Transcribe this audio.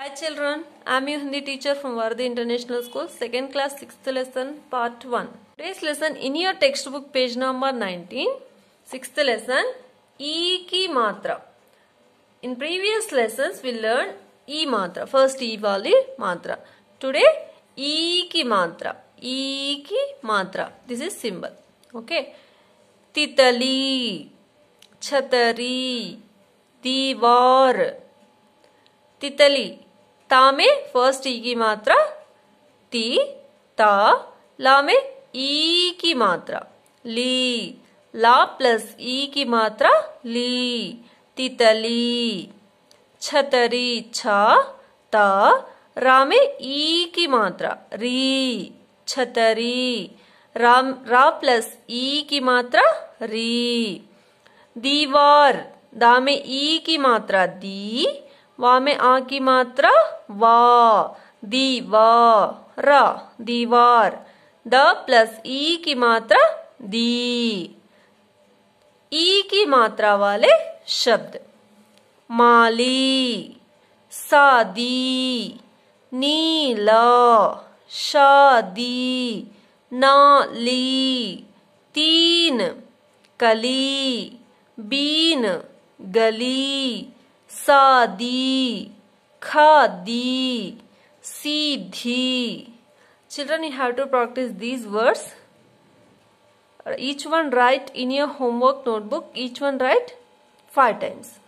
Hi children, I am your Hindi teacher from Vardi International School, second class sixth lesson part one. Today's lesson in your textbook page number nineteen, sixth lesson E ki matra. In previous lessons we learned E matra, first E wali matra. Today E ki matra, E ki matra. This is symbol. Okay. Titali, chhatri, Divar, Titali. ता में first ई e की मात्रा ती ता ला में ई e की मात्रा ली ला plus ई e की मात्रा ली तितली छतरी छा ता रा में ई की मात्रा री छतरी राम रा प्लस ई की मात्रा री दीवार दा में ई की मात्रा दी वा में आ की मात्रा वा दी र दीवार द प्लस ई की मात्रा दी ई की मात्रा वाले शब्द माली सादी नीला शादी नाली तीन कली बीन गली सादी खादी सीधी children you have to practise these words each one write in your homework notebook each one write five times